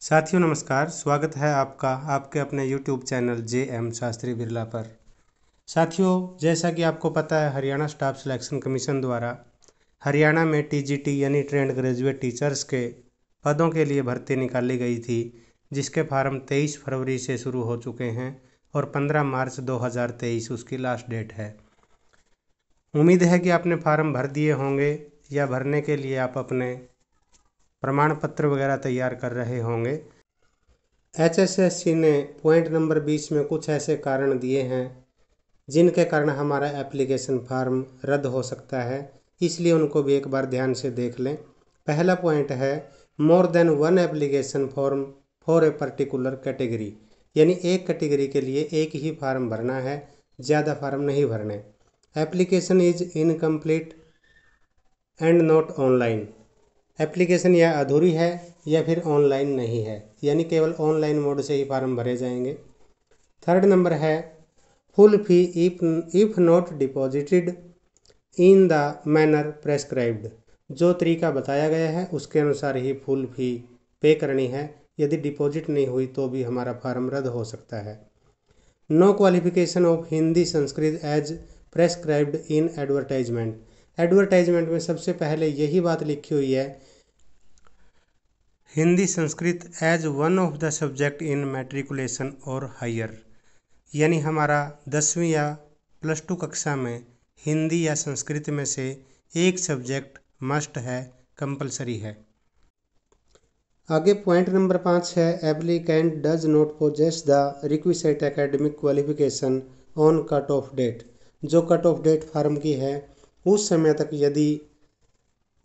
साथियों नमस्कार स्वागत है आपका आपके अपने YouTube channel J M Shastri Birla पर साथियों जैसा कि आपको पता है हरियाणा स्टाफ सिलेक्शन कमीशन द्वारा हरियाणा में टीजीटी यानी ट्रेंड ग्रेजुएट टीचर्स के पदों के लिए भर्ती निकाली गई थी जिसके फार्म 23 फरवरी से शुरू हो चुके हैं और 15 मार्च 2023 उसकी लास्ट डेट है उम्मीद है कि आपने फार्म भर दिए होंगे या भरने के लिए आप अपने प्रमाण पत्र वगैरह तैयार कर रहे होंगे एच ने पॉइंट नंबर बीस में कुछ ऐसे कारण दिए हैं जिनके कारण हमारा एप्लीकेशन फार्म रद्द हो सकता है इसलिए उनको भी एक बार ध्यान से देख लें पहला पॉइंट है more than one application form for a particular category यानी एक कैटेगरी के लिए एक ही फार्म भरना है ज़्यादा फार्म नहीं भरने application is incomplete and not online application या अधूरी है या फिर ऑनलाइन नहीं है यानी केवल ऑनलाइन मोड से ही फार्म भरे जाएंगे थर्ड नंबर है full fee if if not deposited in the manner prescribed जो तरीका बताया गया है उसके अनुसार ही फुल फी पे करनी है यदि डिपॉजिट नहीं हुई तो भी हमारा फार्म रद्द हो सकता है no qualification of Hindi Sanskrit as prescribed in advertisement advertisement में सबसे पहले यही बात लिखी हुई है Hindi Sanskrit as one of the subject in matriculation और हायर यानी हमारा दसवीं या प्लस टू कक्षा में हिंदी या संस्कृत में से एक सब्जेक्ट मस्ट है कंपलसरी है आगे पॉइंट नंबर पाँच है applicant does not possess the requisite academic qualification on cut off date जो कट ऑफ डेट फार्म की है उस समय तक यदि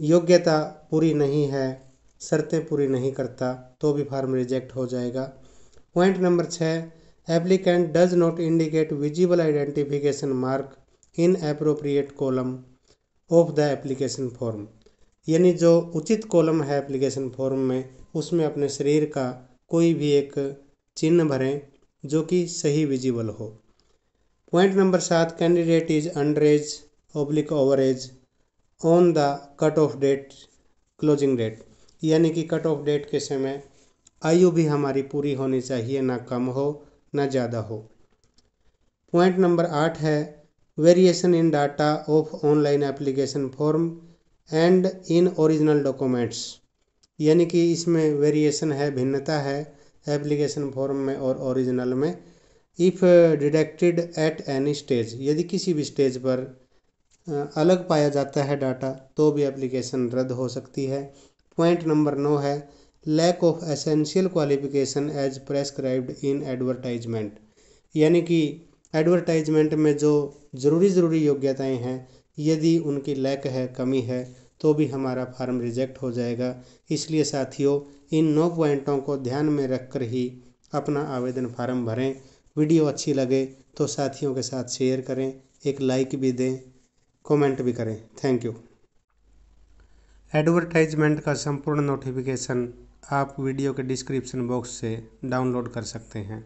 योग्यता पूरी नहीं है शर्तें पूरी नहीं करता तो भी फार्म रिजेक्ट हो जाएगा पॉइंट नंबर छः applicant does not indicate visible identification mark in appropriate column of the application form यानी जो उचित कॉलम है एप्लीकेशन फॉर्म में उसमें अपने शरीर का कोई भी एक चिन्ह भरें जो कि सही विजिबल हो पॉइंट नंबर सात candidate is under age oblique overage on the cut off date closing date यानी कि कट ऑफ डेट के समय आयु भी हमारी पूरी होनी चाहिए ना कम हो ना ज़्यादा हो पॉइंट नंबर आठ है variation in data of online application form and in original documents यानी कि इसमें वेरिएशन है भिन्नता है एप्लीकेशन फॉर्म में और ओरिजिनल में if detected at any stage यदि किसी भी स्टेज पर अलग पाया जाता है डाटा तो भी एप्लीकेशन रद्द हो सकती है पॉइंट नंबर नौ है lack of essential qualification as prescribed in advertisement यानी कि एडवर्टाइजमेंट में जो ज़रूरी ज़रूरी योग्यताएं हैं यदि उनकी लैक है कमी है तो भी हमारा फार्म रिजेक्ट हो जाएगा इसलिए साथियों इन नौ पॉइंटों को ध्यान में रखकर ही अपना आवेदन फार्म भरें वीडियो अच्छी लगे तो साथियों के साथ शेयर करें एक लाइक भी दें कमेंट भी करें थैंक यू एडवर्टाइजमेंट का संपूर्ण नोटिफिकेशन आप वीडियो के डिस्क्रिप्शन बॉक्स से डाउनलोड कर सकते हैं